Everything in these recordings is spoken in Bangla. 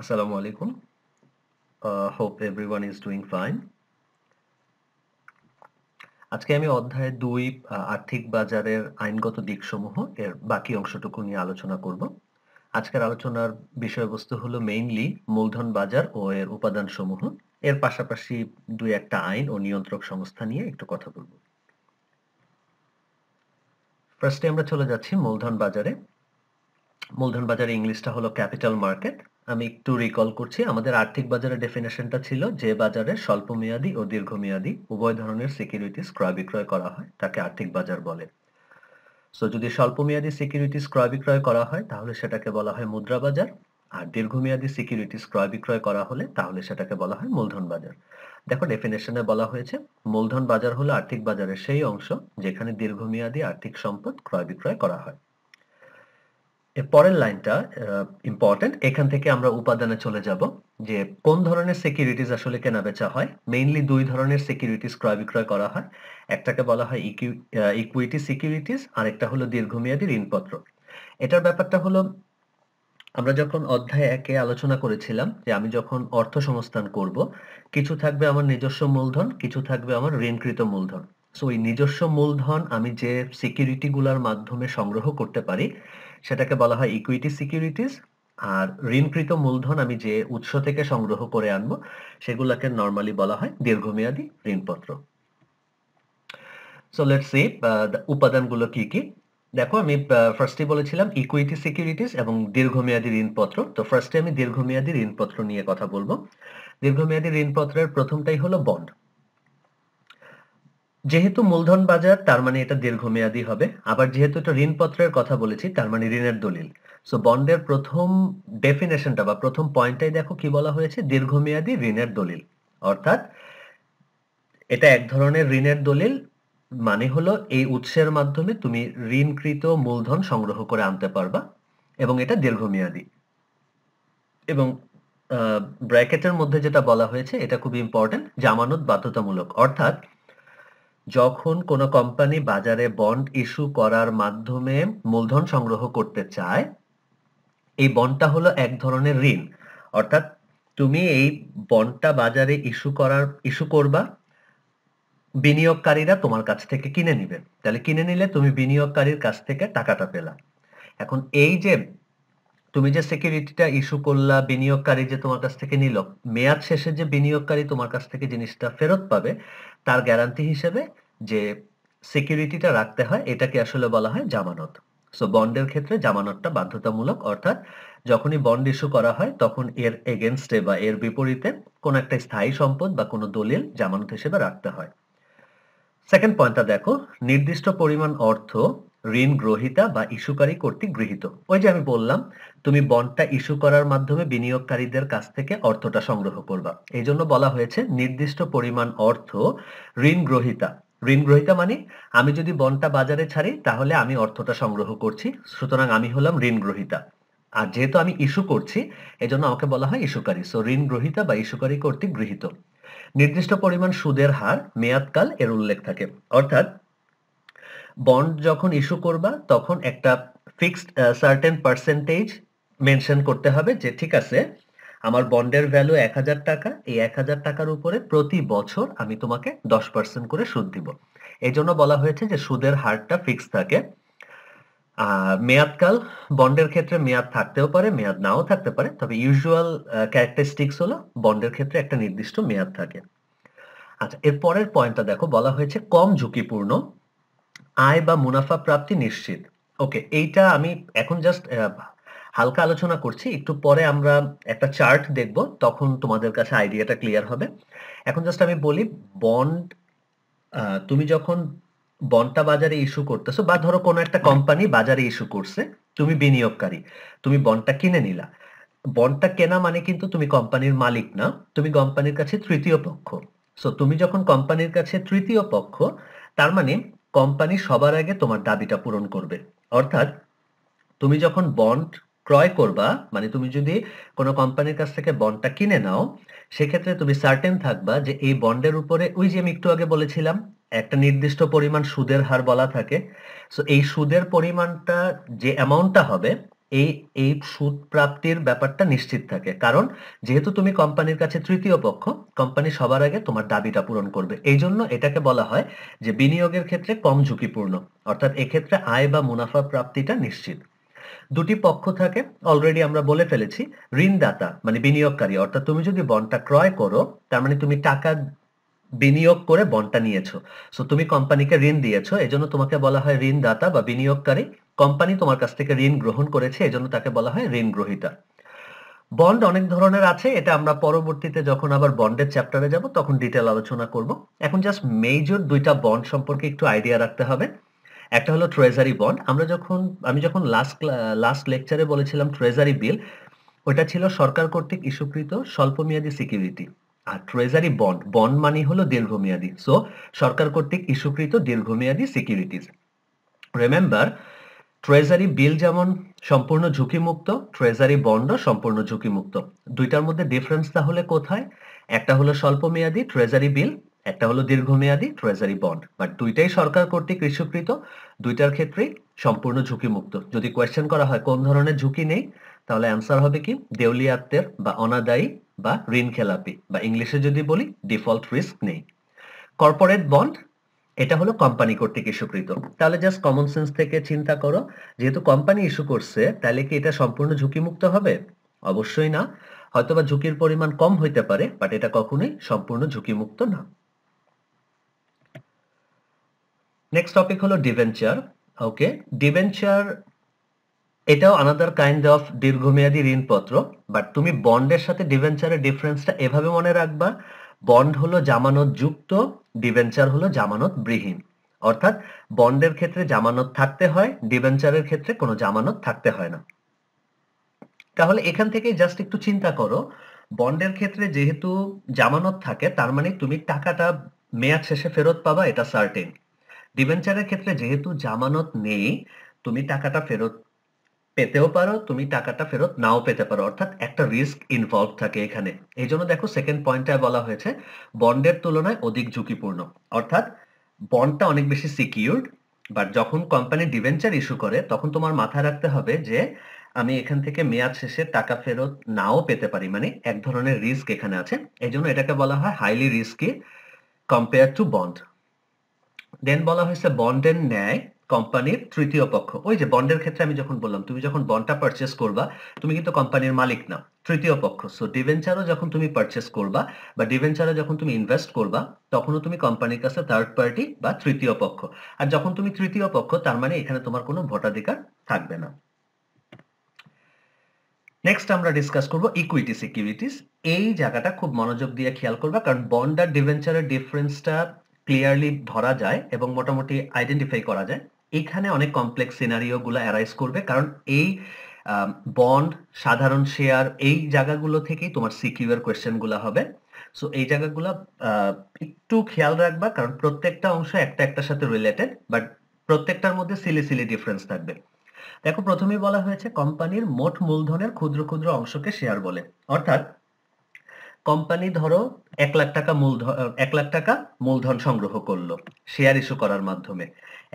Assalamu alaikum. Uh, hope everyone is doing fine. আজকে আমি অধ্যায় দুই আর্থিক বাজারের আইনগত দিকসমূহ এর বাকি অংশটুকু নিয়ে আলোচনা করব আজকের আলোচনার বিষয়বস্তু হলো মেইনলি মূলধন বাজার ও এর উপাদানসমূহ এর পাশাপাশি দুই একটা আইন ও নিয়ন্ত্রক সংস্থা নিয়ে একটু কথা বলবো ফার্স্টে আমরা চলে যাচ্ছি মূলধন বাজারে মূলধন বাজারে ইংলিশটা হলো ক্যাপিটাল মার্কেট আমি একটু রিকল করছি আমাদের আর্থিক বাজারের ডেফিনেশনটা ছিল যে বাজারে স্বল্পমেয়াদী ও দীর্ঘমেয়াদী উভয় ধরনের সিকিউরিটিস ক্রয় বিক্রয় করা হয় তাকে আর্থিক বাজার বলে সো যদি স্বল্পমেয়াদী সিকিউরিটিস ক্রয় বিক্রয় করা হয় তাহলে সেটাকে বলা হয় মুদ্রা বাজার আর দীর্ঘমেয়াদী সিকিউরিটিস ক্রয় বিক্রয় করা হলে তাহলে সেটাকে বলা হয় মূলধন বাজার দেখো ডেফিনেশনে বলা হয়েছে মূলধন বাজার হলো আর্থিক বাজারের সেই অংশ যেখানে দীর্ঘমেয়াদী আর্থিক সম্পদ ক্রয় বিক্রয় করা হয় পরের লাইনটা ইম্পর্টেন্ট এখান থেকে আমরা উপাদানে চলে যাব যে কোন ধরনের সিকিউরিটিস আসলে কেনা বেচা হয় মেইনলি দুই ধরনের সিকিউরিটিজ ক্রয় বিক্রয় করা হয় একটাকে বলা হয় ইকুইটি সিকিউরিটিজ আর একটা হলো দীর্ঘমেয়াদী ঋণপত্র এটার ব্যাপারটা হলো আমরা যখন অধ্যায় একে আলোচনা করেছিলাম যে আমি যখন অর্থ সংস্থান করব কিছু থাকবে আমার নিজস্ব মূলধন কিছু থাকবে আমার ঋণকৃত মূলধন সো এই নিজস্ব মূলধন আমি যে সিকিউরিটিগুলোর মাধ্যমে সংগ্রহ করতে পারি সেটাকে বলা হয় ইকুইটি সিকিউরিটিস আর ঋণকৃত মূলধন আমি যে উৎস থেকে সংগ্রহ করে আনবো সেগুলোকে নর্মালি বলা হয় দীর্ঘমেয়াদী ঋণপত্র সো লেটস সি উপাদানগুলো কি কি দেখো আমি ফার্স্টে বলেছিলাম ইকুইটি সিকিউরিটিস এবং দীর্ঘমেয়াদী ঋণপত্র তো ফার্স্টে আমি দীর্ঘমেয়াদী ঋণপত্র নিয়ে কথা বলবো দীর্ঘমেয়াদী ঋণপত্রের প্রথমটাই হলো বন্ড যেহেতু মূলধন বাজার তার মানে এটা দীর্ঘমেয়াদী হবে আবার যেহেতু এটা ঋণপত্রের কথা বলেছি তার মানে ঋণের দলিল সো বন্ডের প্রথম ডেফিনেশনটা বা প্রথম পয়েন্টটাই দেখো কি বলা হয়েছে দীর্ঘমেয়াদী ঋণের দলিল অর্থাৎ এটা এক ধরনের ঋণের দলিল মানে হলো এই উৎসের মাধ্যমে তুমি ঋণকৃত মূলধন সংগ্রহ করে আনতে পারবা এবং এটা দীর্ঘমেয়াদী এবং ব্র্যাকেটের মধ্যে যেটা বলা হয়েছে এটা খুব ইম্পর্টেন্ট জামানত বাধ্যতামূলক অর্থাৎ যখন কোন কোম্পানি বাজারে বন্ড ইস্যু করার মাধ্যমে মূলধন সংগ্রহ করতে চায় এই বন্ডটা হলো এক ধরনের ঋণ অর্থাৎ তুমি এই বন্ডটা বাজারে ইস্যু করার ইস্যু করবা বিনিয়োগকারীরা তোমার কাছ থেকে কিনে নিবে তাহলে কিনে নিলে তুমি বিনিয়োগকারীর কাছ থেকে টাকাটা পেলা এখন এই যে তুমি যে সিকিউরিটিটা ইস্যু করলা বিনিয়োগকারী যে তোমার কাছ থেকে নিল মেয়াদ শেষে যে বিনিয়োগকারী তোমার কাছ থেকে জিনিসটা ফেরত পাবে তার গ্যারান্টি হিসেবে যে সিকিউরিটিটা রাখতে হয় এটাকে আসলে বলা হয় জামানত সো বন্ডের ক্ষেত্রে জামানতটা বাধ্যতামূলক অর্থাৎ যখনই বন্ড ইস্যু করা হয় তখন এর এগেনস্টে বা এর বিপরীতে কোনো একটা স্থায়ী সম্পদ বা কোনো দলিল জামানত হিসেবে রাখতে হয় সেকেন্ড পয়েন্টটা দেখো নির্দিষ্ট পরিমাণ অর্থ ঋণ গ্রহিতা বা ইস্যুকারী কর্তৃক গৃহীত ওই যে আমি বললাম তুমি বন্ডটা ইস্যু করার মাধ্যমে বিনিয়োগকারীদের কাছ থেকে অর্থটা সংগ্রহ করবা এই জন্য বলা হয়েছে নির্দিষ্ট পরিমাণ অর্থ ঋণ গ্রহিতা ঋণ গ্রহিতা মানে আমি যদি বন্ডটা বাজারে ছাড়ি তাহলে আমি অর্থটা সংগ্রহ করছি সুতরাং আমি হলাম ঋণ গ্রহিতা আর যেহেতু আমি ইস্যু করছি এজন্য আমাকে বলা হয় ইস্যুকারী সো ঋণ গ্রহিতা বা ইস্যুকারী কর্তৃক গৃহীত নির্দিষ্ট পরিমাণ সুদের হার মেয়াদকাল এর উল্লেখ থাকে অর্থাৎ বন্ড যখন ইস্যু করবা তখন একটা ফিক্সড সার্টেন পার্সেন্টেজ মেনশন করতে হবে যে ঠিক আছে আমার বন্ডের ভ্যালু এক হাজার টাকা এই এক হাজার টাকার উপরে প্রতি বছর আমি তোমাকে দশ পার্সেন্ট করে সুদ দিব এই জন্য বলা হয়েছে যে সুদের হারটা ফিক্স থাকে মেয়াদকাল বন্ডের ক্ষেত্রে মেয়াদ থাকতেও পারে মেয়াদ নাও থাকতে পারে তবে ইউজুয়াল ক্যারেক্টারিস্টিক্স হলো বন্ডের ক্ষেত্রে একটা নির্দিষ্ট মেয়াদ থাকে আচ্ছা এর পরের পয়েন্টটা দেখো বলা হয়েছে কম ঝুঁকিপূর্ণ আয় বা মুনাফা প্রাপ্তি নিশ্চিত ওকে এইটা আমি এখন জাস্ট হালকা আলোচনা করছি একটু পরে আমরা একটা চার্ট দেখব তখন তোমাদের কাছে আইডিয়াটা ক্লিয়ার হবে এখন জাস্ট আমি বলি বন্ড তুমি যখন বন্ডটা বাজারে ইস্যু করতেছো বা ধরো কোনো একটা কোম্পানি বাজারে ইস্যু করছে তুমি বিনিয়োগকারী তুমি বন্ডটা কিনে নিলা বন্ডটা কেনা মানে কিন্তু তুমি কোম্পানির মালিক না তুমি কোম্পানির কাছে তৃতীয় পক্ষ সো তুমি যখন কোম্পানির কাছে তৃতীয় পক্ষ তার মানে কোম্পানি সবার আগে তোমার দাবিটা পূরণ করবে অর্থাৎ তুমি যখন বন্ড ক্রয় করবা মানে তুমি যদি কোনো কোম্পানির কাছ থেকে বন্ডটা কিনে নাও সেক্ষেত্রে তুমি সার্টেন থাকবা যে এই বন্ডের উপরে ওই যে আমি একটু আগে বলেছিলাম একটা নির্দিষ্ট পরিমাণ সুদের হার বলা থাকে সো এই সুদের পরিমাণটা যে অ্যামাউন্টটা হবে এই এই সুদ প্রাপ্তির ব্যাপারটা নিশ্চিত থাকে কারণ যেহেতু তুমি কোম্পানির কাছে তৃতীয় পক্ষ কোম্পানি সবার আগে তোমার দাবিটা পূরণ করবে এই জন্য এটাকে বলা হয় যে বিনিয়োগের ক্ষেত্রে কম ঝুঁকিপূর্ণ অর্থাৎ এক্ষেত্রে আয় বা মুনাফা প্রাপ্তিটা নিশ্চিত দুটি পক্ষ থাকে অলরেডি আমরা বলে ফেলেছি ঋণদাতা মানে বিনিয়োগকারী অর্থাৎ তুমি যদি বন্ডটা ক্রয় করো তার মানে তুমি টাকা বিনিয়োগ করে বন্ডটা নিয়েছো সো তুমি কোম্পানিকে ঋণ দিয়েছো এজন্য তোমাকে বলা হয় ঋণদাতা বা বিনিয়োগকারী কোম্পানি তোমার কাছ থেকে ঋণ গ্রহণ করেছে এজন্য তাকে বলা হয় ঋণ গ্রহীতা বন্ড অনেক ধরনের আছে এটা আমরা পরবর্তীতে যখন আবার বন্ডের চ্যাপ্টারে যাব তখন ডিটেল আলোচনা করব এখন জাস্ট মেজর দুইটা বন্ড সম্পর্কে একটু আইডিয়া রাখতে হবে একটা হলো ট্রেজারি বন্ড আমরা যখন আমি যখন লাস্ট লাস্ট লেকচারে বলেছিলাম ট্রেজারি বিল ওটা ছিল সরকার কর্তৃক ইস্যুকৃত স্বল্পমেয়াদী সিকিউরিটি আর ট্রেজারি বন্ড বন্ড মানে হলো দীর্ঘমেয়াদী সো সরকার কর্তৃক ইস্যুকৃত দীর্ঘমেয়াদী সিকিউরিটিজ রিমেম্বার ট্রেজারি বিল যেমন সম্পূর্ণ ঝুঁকিমুক্ত ট্রেজারি বন্ডও সম্পূর্ণ ঝুঁকিমুক্ত দুইটার মধ্যে ডিফারেন্স তাহলে কোথায় একটা হলো স্বল্পমেয়াদী ট্রেজারি বিল একটা হলো দীর্ঘমেয়াদী ট্রেজারি বন্ড বাট দুইটাই সরকার কর্তৃক ইস্যুকৃত দুইটার ক্ষেত্রেই সম্পূর্ণ ঝুঁকিমুক্ত যদি কোয়েশ্চেন করা হয় কোন ধরনের ঝুঁকি নেই তাহলে অ্যান্সার হবে কি দেউলিয়াত্বের বা অনাদায়ী বা ঋণ খেলাপি বা ইংলিশে যদি বলি ডিফল্ট রিস্ক নেই কর্পোরেট বন্ড এটা হলো কোম্পানি কর্তৃক ইস্যুকৃত তাহলে জাস্ট কমন সেন্স থেকে চিন্তা করো যেহেতু কোম্পানি ইস্যু করছে তাহলে কি এটা সম্পূর্ণ ঝুঁকিমুক্ত হবে অবশ্যই না হয়তোবা ঝুঁকির পরিমাণ কম হইতে পারে বাট এটা কখনোই সম্পূর্ণ ঝুঁকিমুক্ত না নেক্সট টপিক হলো ডিভেঞ্চার ওকে ডিভেঞ্চার এটাও আনাদার কাইন্ড অফ দীর্ঘমেয়াদী ঋণপত্র বাট তুমি বন্ডের সাথে ডিভেঞ্চারের ডিফারেন্সটা এভাবে মনে রাখবা বন্ড হলো জামানত যুক্ত ডিভেঞ্চার হলো জামানত বিহীন অর্থাৎ বন্ডের ক্ষেত্রে জামানত থাকতে হয় ডিভেঞ্চারের ক্ষেত্রে কোনো জামানত থাকতে হয় না তাহলে এখান থেকে জাস্ট একটু চিন্তা করো বন্ডের ক্ষেত্রে যেহেতু জামানত থাকে তার মানে তুমি টাকাটা মেয়াদ শেষে ফেরত পাবা এটা সার্টেন ডিভেঞ্চারের ক্ষেত্রে যেহেতু জামানত নেই তুমি টাকাটা ফেরত পেতেও পারো তুমি টাকাটা ফেরত নাও পেতে পারো অর্থাৎ একটা রিস্ক ইনভলভ থাকে এখানে এই জন্য দেখো সেকেন্ড পয়েন্টটায় বলা হয়েছে বন্ডের তুলনায় অধিক ঝুঁকিপূর্ণ অর্থাৎ বন্ডটা অনেক বেশি সিকিউরড বাট যখন কোম্পানি ডিভেঞ্চার ইস্যু করে তখন তোমার মাথায় রাখতে হবে যে আমি এখান থেকে মেয়াদ শেষে টাকা ফেরত নাও পেতে পারি মানে এক ধরনের রিস্ক এখানে আছে এই জন্য এটাকে বলা হয় highly risky compare to bond then বলা হয়েছে বন্ডের ন্যায় কোম্পানির তৃতীয় পক্ষ ওই যে বন্ডের ক্ষেত্রে আমি যখন বললাম তুমি যখন বন্ডটা পারচেস করবা তুমি কিন্তু কোম্পানির মালিক না তৃতীয় পক্ষ সো ডিভেঞ্চারও যখন তুমি পারচেস করবা বা ডিভেঞ্চারও যখন তুমি ইনভেস্ট করবা তখনও তুমি কোম্পানির কাছে থার্ড পার্টি বা তৃতীয় পক্ষ আর যখন তুমি তৃতীয় পক্ষ তার মানে এখানে তোমার কোনো ভোটাধিকার থাকবে না নেক্সট আমরা ডিসকাস করব ইকুইটি সিকিউরিটিস এই জায়গাটা খুব মনোযোগ দিয়ে খেয়াল করবা কারণ বন্ড আর ডিভেঞ্চারের ডিফারেন্সটা ক্লিয়ারলি ধরা যায় এবং মোটামুটি আইডেন্টিফাই করা যায় এখানে অনেক কমপ্লেক্স সিনারিও গুলো অ্যারাইজ করবে কারণ এই বন্ড সাধারণ শেয়ার এই জায়গাগুলো থেকেই তোমার সিকিউর কোয়েশ্চেনগুলো হবে সো এই জায়গাগুলো একটু খেয়াল রাখবা কারণ প্রত্যেকটা অংশ একটা একটার সাথে রিলেটেড বাট প্রত্যেকটার মধ্যে সিলি সিলি ডিফারেন্স থাকবে দেখো প্রথমেই বলা হয়েছে কোম্পানির মোট মূলধনের ক্ষুদ্র ক্ষুদ্র অংশকে শেয়ার বলে অর্থাৎ কোম্পানি ধরো এক লাখ টাকা মূলধন এক লাখ টাকা মূলধন সংগ্রহ করলো শেয়ার ইস্যু করার মাধ্যমে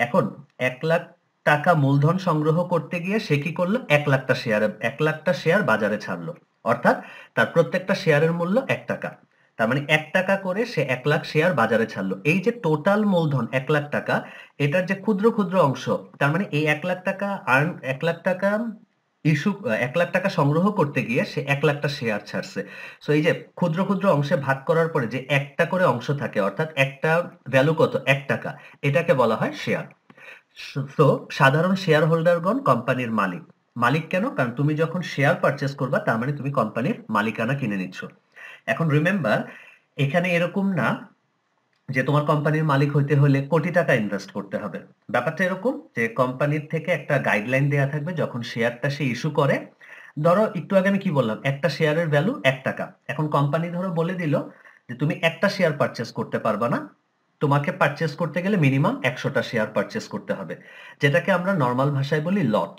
এখন এক লাখ টাকা মূলধন সংগ্রহ করতে গিয়ে সে কি করলো এক লাখটা শেয়ার এক লাখটা শেয়ার বাজারে ছাড়লো অর্থাৎ তার প্রত্যেকটা শেয়ারের মূল্য এক টাকা তার মানে এক টাকা করে সে এক লাখ শেয়ার বাজারে ছাড়লো এই যে টোটাল মূলধন এক লাখ টাকা এটার যে ক্ষুদ্র ক্ষুদ্র অংশ তার মানে এই এক লাখ টাকা আর্ন এক লাখ টাকা ইস্যু এক লাখ টাকা সংগ্রহ করতে গিয়ে সে এক লাখটা শেয়ার ছাড়ছে সো এই যে ক্ষুদ্র ক্ষুদ্র অংশে ভাগ করার পরে যে একটা করে অংশ থাকে অর্থাৎ একটা ভ্যালু কত এক টাকা এটাকে বলা হয় শেয়ার সো সাধারণ শেয়ার হোল্ডারগণ কোম্পানির মালিক মালিক কেন কারণ তুমি যখন শেয়ার পারচেস করবা তার মানে তুমি কোম্পানির মালিকানা কিনে নিচ্ছ এখন রিমেম্বার এখানে এরকম না যে তোমার কোম্পানির মালিক হইতে হলে কোটি টাকা ইনভেস্ট করতে হবে ব্যাপারটা এরকম যে কোম্পানির থেকে একটা গাইডলাইন দেয়া থাকবে যখন শেয়ারটা সে ইস্যু করে ধরো একটু আগে আমি কি বললাম একটা শেয়ারের ভ্যালু এক টাকা এখন কোম্পানি ধরো বলে দিল যে তুমি একটা শেয়ার পারচেস করতে পারবা না তোমাকে পারচেস করতে গেলে মিনিমাম একশোটা শেয়ার পারচেস করতে হবে যেটাকে আমরা নর্মাল ভাষায় বলি লট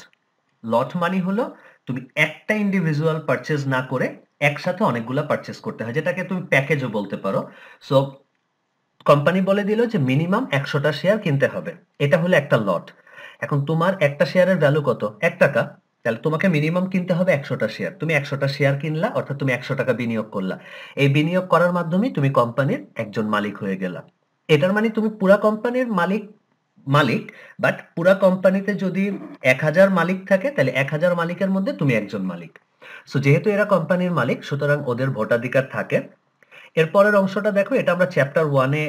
লট মানি হলো তুমি একটা ইন্ডিভিজুয়াল পারচেস না করে একসাথে অনেকগুলা পারচেস করতে হয় যেটাকে তুমি প্যাকেজও বলতে পারো সো কোম্পানি বলে দিল যে মিনিমাম একশোটা শেয়ার কিনতে হবে এটা হলো একটা লট এখন তোমার একটা শেয়ারের ভ্যালু কত এক টাকা তাহলে তোমাকে মিনিমাম কিনতে হবে একশোটা শেয়ার তুমি একশোটা শেয়ার কিনলা অর্থাৎ তুমি একশো টাকা বিনিয়োগ করলা এই বিনিয়োগ করার মাধ্যমে তুমি কোম্পানির একজন মালিক হয়ে গেলা এটার মানে তুমি পুরা কোম্পানির মালিক মালিক বাট পুরা কোম্পানিতে যদি এক হাজার মালিক থাকে তাহলে এক হাজার মালিকের মধ্যে তুমি একজন মালিক সো যেহেতু এরা কোম্পানির মালিক সুতরাং ওদের ভোটাধিকার থাকে এরপরের অংশটা দেখো এটা আমরা চ্যাপ্টার ওয়ানে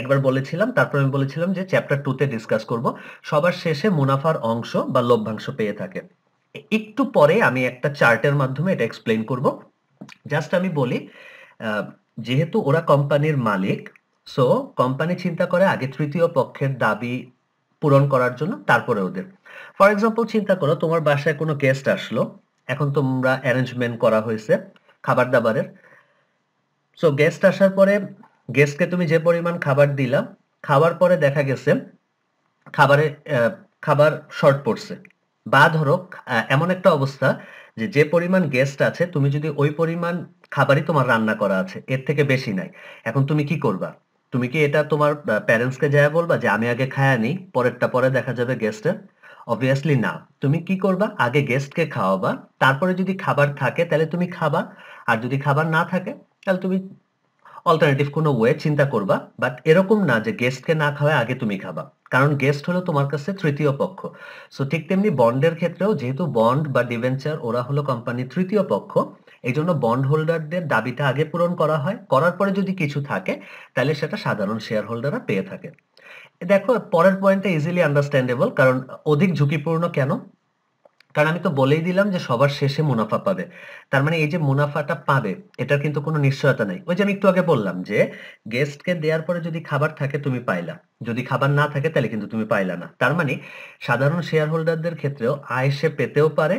একবার বলেছিলাম তারপর আমি বলেছিলাম যে চ্যাপ্টার টুতে ডিসকাস করব সবার শেষে মুনাফার অংশ বা লভ্যাংশ পেয়ে থাকে একটু পরে আমি একটা চার্টের মাধ্যমে এটা এক্সপ্লেন করব জাস্ট আমি বলি যেহেতু ওরা কোম্পানির মালিক সো কোম্পানি চিন্তা করে আগে তৃতীয় পক্ষের দাবি পূরণ করার জন্য তারপরে ওদের ফর এক্সাম্পল চিন্তা করো তোমার বাসায় কোনো গেস্ট আসলো এখন তোমরা অ্যারেঞ্জমেন্ট করা হয়েছে খাবার দাবারের সো গেস্ট আসার পরে গেস্টকে তুমি যে পরিমাণ খাবার দিলাম খাওয়ার পরে দেখা গেছে খাবারে খাবার শর্ট পড়ছে বা ধরো এমন একটা অবস্থা যে যে পরিমাণ গেস্ট আছে তুমি যদি ওই পরিমাণ খাবারই তোমার রান্না করা আছে এর থেকে বেশি নাই এখন তুমি কি করবা তুমি কি এটা তোমার প্যারেন্টসকে যা বলবা যে আমি আগে খায়া নি পরেরটা পরে দেখা যাবে গেস্টের অবভিয়াসলি না তুমি কি করবা আগে গেস্টকে খাওয়াবা তারপরে যদি খাবার থাকে তাহলে তুমি খাবা আর যদি খাবার না থাকে তাহলে তুমি অল্টারনেটিভ কোনো ওয়ে চিন্তা করবা বাট এরকম না যে গেস্টকে না খাওয়ায় আগে তুমি খাবা কারণ গেস্ট হলো তোমার কাছে তৃতীয় পক্ষ সো ঠিক তেমনি বন্ডের ক্ষেত্রেও যেহেতু বন্ড বা ডিভেঞ্চার ওরা হলো কোম্পানির তৃতীয় পক্ষ এই জন্য বন্ড হোল্ডারদের দাবিটা আগে পূরণ করা হয় করার পরে যদি কিছু থাকে তাহলে সেটা সাধারণ শেয়ার হোল্ডাররা পেয়ে থাকে দেখো পরের পয়েন্টটা ইজিলি আন্ডারস্ট্যান্ডেবল কারণ অধিক ঝুঁকিপূর্ণ কেন কারণ আমি তো বলেই দিলাম যে সবার শেষে মুনাফা পাবে তার মানে এই যে মুনাফাটা পাবে এটার কিন্তু কোনো নিশ্চয়তা নাই ওই যে আমি একটু আগে বললাম যে গেস্টকে দেওয়ার পরে যদি খাবার থাকে তুমি পাইলা যদি খাবার না থাকে তাহলে কিন্তু তুমি পাইলা না তার মানে সাধারণ শেয়ার হোল্ডারদের ক্ষেত্রেও আয় সে পেতেও পারে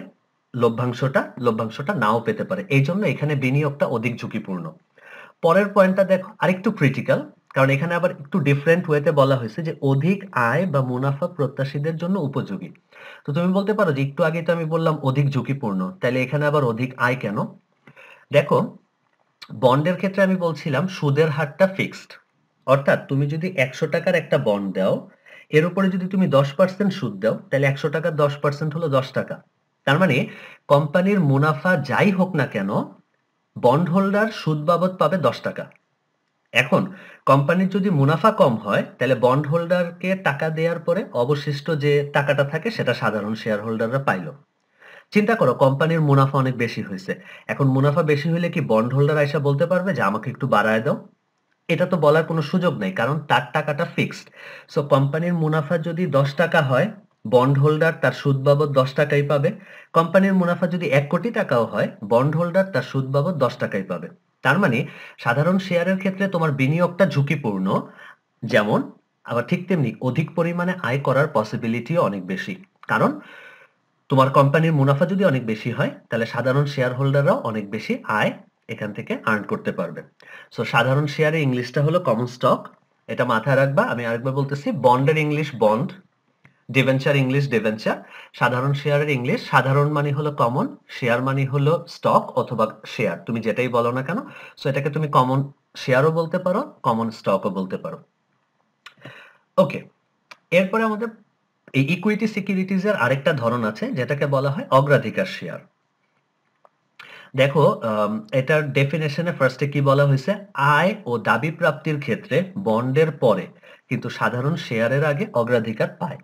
লভ্যাংশটা লভ্যাংশটা নাও পেতে পারে এই জন্য এখানে বিনিয়োগটা অধিক ঝুঁকিপূর্ণ পরের পয়েন্টটা দেখো আরেকটু ক্রিটিক্যাল কারণ এখানে আবার একটু ডিফারেন্ট ওয়েতে বলা হয়েছে যে অধিক আয় বা মুনাফা প্রত্যাশীদের জন্য উপযোগী তো তুমি বলতে পারো যে একটু আগে তো আমি বললাম অধিক ঝুঁকিপূর্ণ তাহলে এখানে আবার অধিক আয় কেন দেখো বন্ডের ক্ষেত্রে আমি বলছিলাম সুদের হারটা ফিক্সড অর্থাৎ তুমি যদি একশো টাকার একটা বন্ড দাও এর উপরে যদি তুমি দশ পার্সেন্ট সুদ দাও তাহলে একশো টাকার দশ পার্সেন্ট হলো দশ টাকা তার মানে কোম্পানির মুনাফা যাই হোক না কেন বন্ড হোল্ডার সুদ বাবদ পাবে দশ টাকা এখন কোম্পানির যদি মুনাফা কম হয় তাহলে বন্ড হোল্ডারকে টাকা দেওয়ার পরে অবশিষ্ট যে টাকাটা থাকে সেটা সাধারণ শেয়ার হোল্ডাররা পাইল চিন্তা করো কোম্পানির মুনাফা অনেক বেশি হয়েছে এখন মুনাফা বেশি হলে কি বন্ড হোল্ডার আইসা বলতে পারবে যে আমাকে একটু বাড়ায় দাও এটা তো বলার কোনো সুযোগ নেই কারণ তার টাকাটা ফিক্সড সো কোম্পানির মুনাফা যদি দশ টাকা হয় বন্ড হোল্ডার তার সুদ বাবদ দশ টাকাই পাবে কোম্পানির মুনাফা যদি এক কোটি টাকাও হয় বন্ড হোল্ডার তার সুদ বাবদ দশ টাকাই পাবে তার মানে সাধারণ শেয়ারের ক্ষেত্রে তোমার বিনিয়োগটা ঝুঁকিপূর্ণ যেমন আবার ঠিক তেমনি অধিক পরিমাণে আয় করার পসিবিলিটিও অনেক বেশি কারণ তোমার কোম্পানির মুনাফা যদি অনেক বেশি হয় তাহলে সাধারণ শেয়ার হোল্ডাররাও অনেক বেশি আয় এখান থেকে আর্ন করতে পারবে সো সাধারণ শেয়ারের ইংলিশটা হলো কমন স্টক এটা মাথায় রাখবা আমি আরেকবার বলতেছি বন্ডের English bond debenture English debenture সাধারণ শেয়ারের ইংলিশ সাধারণ মানে হলো কমন শেয়ার মানে হলো স্টক অথবা শেয়ার তুমি যেটাই বলো না কেন সো এটাকে তুমি কমন শেয়ারও বলতে পারো কমন স্টকও বলতে পারো ওকে এরপরে আমাদের এই ইকুইটি সিকিউরিটিজের আরেকটা ধরন আছে যেটাকে বলা হয় অগ্রাধিকার শেয়ার দেখো এটার ডেফিনেশনে ফার্স্টে কি বলা হয়েছে আয় ও দাবি প্রাপ্তির ক্ষেত্রে বন্ডের পরে কিন্তু সাধারণ শেয়ারের আগে অগ্রাধিকার পায়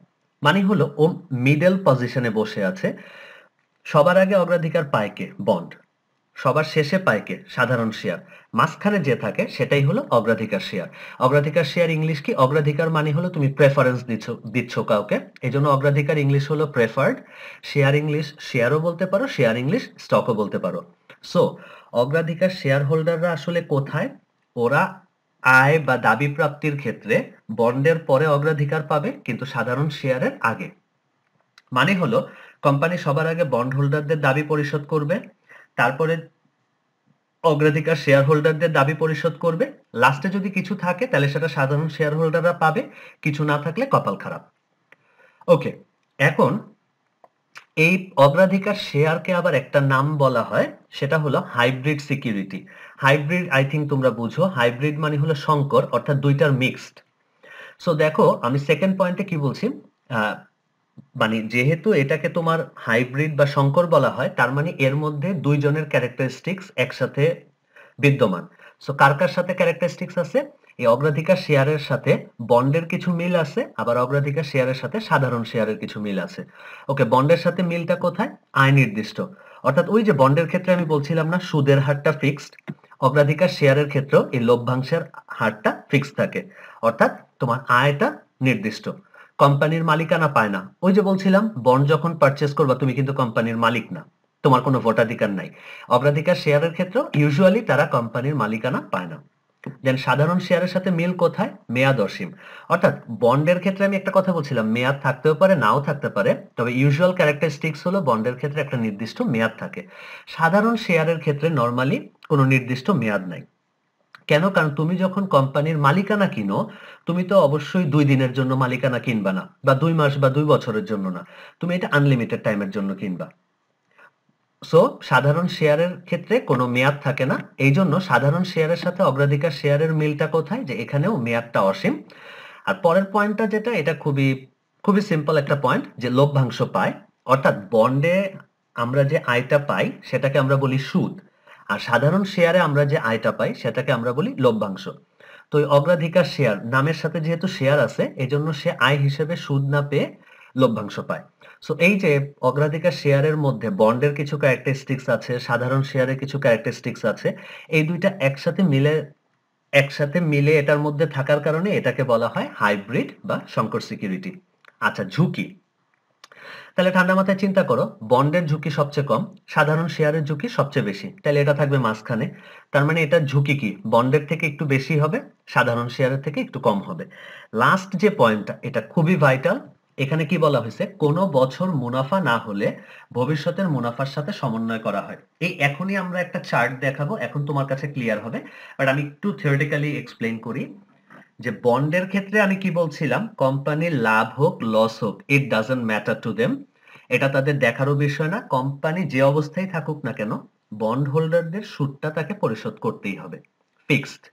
মানে হলো ও মিডল পজিশনে বসে আছে সবার আগে অগ্রাধিকার পায় কে বন্ড সবার শেষে পায় কে সাধারণ শেয়ার মাঝখানে যে থাকে সেটাই হলো অগ্রাধিকার শেয়ার অগ্রাধিকার শেয়ার ইংলিশ কি অগ্রাধিকার মানে হলো তুমি প্রেফারেন্স দিচ্ছ দিচ্ছ কাউকে এই জন্য অগ্রাধিকার ইংলিশ হলো প্রেফার্ড শেয়ার ইংলিশ শেয়ারও বলতে পারো শেয়ার ইংলিশ স্টকও বলতে পারো সো অগ্রাধিকার শেয়ার হোল্ডাররা আসলে কোথায় ওরা আয় বা দাবি প্রাপ্তির ক্ষেত্রে বন্ডের পরে অগ্রাধিকার পাবে কিন্তু সাধারণ শেয়ারের আগে মানে হলো কোম্পানি সবার আগে বন্ড হোল্ডারদের দাবি পরিশোধ করবে তারপরে অগ্রাধিকার শেয়ার হোল্ডারদের দাবি পরিশোধ করবে লাস্টে যদি কিছু থাকে তাহলে সেটা সাধারণ শেয়ার হোল্ডাররা পাবে কিছু না থাকলে কপাল খারাপ ওকে এখন এই অগ্রাধিকার শেয়ারকে আবার একটা নাম বলা হয় সেটা হলো hybrid security hybrid I think তোমরা বুঝো হাইব্রিড মানে হলো সংকর অর্থাৎ দুইটার মিক্সড সো দেখো আমি সেকেন্ড পয়েন্টে কি বলছি মানে যেহেতু এটাকে তোমার হাইব্রিড বা সংকর বলা হয় তার মানে এর মধ্যে দুইজনের ক্যারেক্টারিস্টিক্স একসাথে বিদ্যমান সো কার কার সাথে ক্যারেক্টারিস্টিক্স আছে এই অগ্রাধিকার শেয়ারের সাথে বন্ডের কিছু মিল আছে আবার অগ্রাধিকার শেয়ারের সাথে সাধারণ শেয়ারের কিছু মিল আছে ওকে বন্ডের সাথে মিলটা কোথায় আয় নির্দিষ্ট অর্থাৎ ওই যে বন্ডের ক্ষেত্রে আমি বলছিলাম না সুদের হারটা ফিক্সড অগ্রাধিকার শেয়ারের ক্ষেত্রে এই লভ্যাংশের হারটা ফিক্সড থাকে অর্থাৎ তোমার আয়টা নির্দিষ্ট কোম্পানির মালিকানা পায় না ওই যে বলছিলাম বন্ড যখন পারচেস করবা তুমি কিন্তু কোম্পানির মালিক না তোমার কোনো ভোটাধিকার নাই অগ্রাধিকার শেয়ারের ক্ষেত্রে ইউজুয়ালি তারা কোম্পানির মালিকানা পায় না দেন সাধারণ শেয়ারের সাথে মিল কোথায় মেয়াদ অসীম অর্থাৎ বন্ডের ক্ষেত্রে আমি একটা কথা বলছিলাম মেয়াদ থাকতেও পারে নাও থাকতে পারে তবে ইউজুয়াল ক্যারেক্টারিস্টিক্স হলো বন্ডের ক্ষেত্রে একটা নির্দিষ্ট মেয়াদ থাকে সাধারণ শেয়ারের ক্ষেত্রে নর্মালি কোনো নির্দিষ্ট মেয়াদ নাই কেন কারণ তুমি যখন কোম্পানির মালিকানা কিনো তুমি তো অবশ্যই দুই দিনের জন্য মালিকানা কিনবা না বা দুই মাস বা দুই বছরের জন্য না তুমি এটা আনলিমিটেড টাইমের জন্য কিনবা সো সাধারণ শেয়ারের ক্ষেত্রে কোনো মেয়াদ থাকে না এই জন্য সাধারণ শেয়ারের সাথে অগ্রাধিকার শেয়ারের মিলটা কোথায় যে এখানেও মেয়াদটা অসীম আর পরের পয়েন্টটা যেটা এটা খুবই খুবই সিম্পল একটা পয়েন্ট যে লভ্যাংশ পায় অর্থাৎ বন্ডে আমরা যে আয়টা পাই সেটাকে আমরা বলি সুদ আর সাধারণ শেয়ারে আমরা যে আয়টা পাই সেটাকে আমরা বলি লভ্যাংশ তো অগ্রাধিকার শেয়ার নামের সাথে যেহেতু শেয়ার আছে এজন্য সে আয় হিসেবে সুদ না পেয়ে লভ্যাংশ পায় সো এই যে অগ্রাধিকার শেয়ারের মধ্যে বন্ডের কিছু ক্যারেক্টারিস্টিক্স আছে সাধারণ শেয়ারের কিছু ক্যারেক্টারিস্টিক্স আছে এই দুইটা একসাথে মিলে একসাথে মিলে এটার মধ্যে থাকার কারণে এটাকে বলা হয় হাইব্রিড বা শঙ্কর সিকিউরিটি আচ্ছা ঝুঁকি তাহলে ঠান্ডা মাথায় চিন্তা করো বন্ডের ঝুঁকি সবচেয়ে কম সাধারণ শেয়ারের ঝুঁকি সবচেয়ে বেশি তাহলে এটা থাকবে মাঝখানে তার মানে এটা ঝুঁকি কি বন্ডের থেকে একটু বেশি হবে সাধারণ শেয়ারের থেকে একটু কম হবে লাস্ট যে পয়েন্টটা এটা খুবই ভাইটাল এখানে কি বলা হয়েছে কোন বছর মুনাফা না হলে ভবিষ্যতের মুনাফার সাথে সমন্বয় করা হয় এই এখনই আমরা একটা চার্ট দেখাবো এখন তোমার কাছে ক্লিয়ার হবে বাট আমি একটু থিওরিটিক্যালি এক্সপ্লেন করি যে বন্ডের ক্ষেত্রে আমি কি বলছিলাম কোম্পানির লাভ হোক লস হোক it doesn't matter to them এটা তাদের দেখারও বিষয় না কোম্পানি যে অবস্থায় থাকুক না কেন বন্ড হোল্ডারদের সুদটা তাকে পরিশোধ করতেই হবে ফিক্সড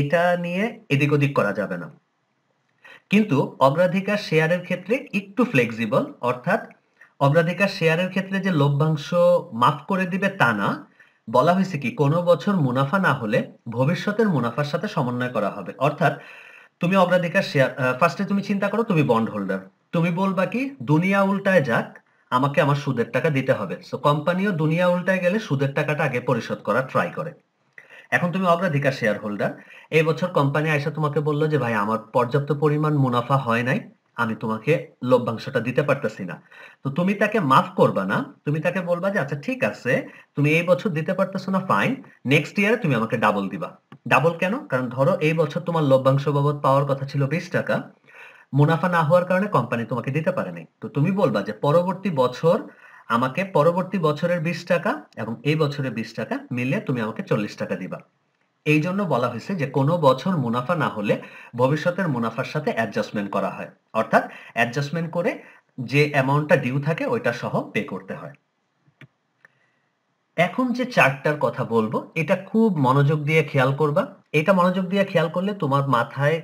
এটা নিয়ে এদিক ওদিক করা যাবে না কিন্তু অগ্রাধিকার শেয়ারের ক্ষেত্রে একটু ফ্লেক্সিবল অর্থাৎ অগ্রাধিকার শেয়ারের ক্ষেত্রে যে লভ্যাংশ মাফ করে দিবে তা না বলা হয়েছে কি কোনো বছর মুনাফা না হলে ভবিষ্যতের মুনাফার সাথে সমন্বয় করা হবে অর্থাৎ তুমি অগ্রাধিকার শেয়ার ফার্স্টে তুমি চিন্তা করো তুমি বন্ড হোল্ডার তুমি বলবা কি দুনিয়া উল্টায় যাক আমাকে আমার সুদের টাকা দিতে হবে সো কোম্পানিও দুনিয়া উল্টায় গেলে সুদের টাকাটা আগে পরিশোধ করা ট্রাই করে এখন তুমি অগ্রাধিকার শেয়ার হোল্ডার এই বছর কোম্পানি আয়সা তোমাকে বলল যে ভাই আমার পর্যাপ্ত পরিমাণ মুনাফা হয় নাই আমি তোমাকে লভ্যাংশটা দিতে পারতেছি না তো তুমি তাকে মাফ করবা না তুমি তাকে বলবা যে আচ্ছা ঠিক আছে তুমি এই বছর দিতে পারতেছো না ফাইন নেক্সট ইয়ারে তুমি আমাকে ডাবল দিবা ডাবল কেন কারণ ধরো এই বছর তোমার লভ্যাংশ বাবদ পাওয়ার কথা ছিল বিশ টাকা মুনাফা না হওয়ার কারণে কোম্পানি তোমাকে দিতে পারে নাই তো তুমি বলবা যে পরবর্তী বছর আমাকে পরবর্তী বছরের বিশ টাকা এবং এই বছরের বিশ টাকা মিলে তুমি আমাকে চল্লিশ টাকা দিবা এই জন্য বলা হয়েছে যে কোনো বছর মুনাফা না হলে ভবিষ্যতের মুনাফার সাথে অ্যাডজাস্টমেন্ট করা হয় অর্থাৎ অ্যাডজাস্টমেন্ট করে যে অ্যামাউন্টটা ডিউ থাকে ওইটা সহ পে করতে হয় এখন যে চার্টটার কথা বলবো এটা খুব মনোযোগ দিয়ে খেয়াল করবা এটা মনোযোগ দিয়ে খেয়াল করলে তোমার মাথায়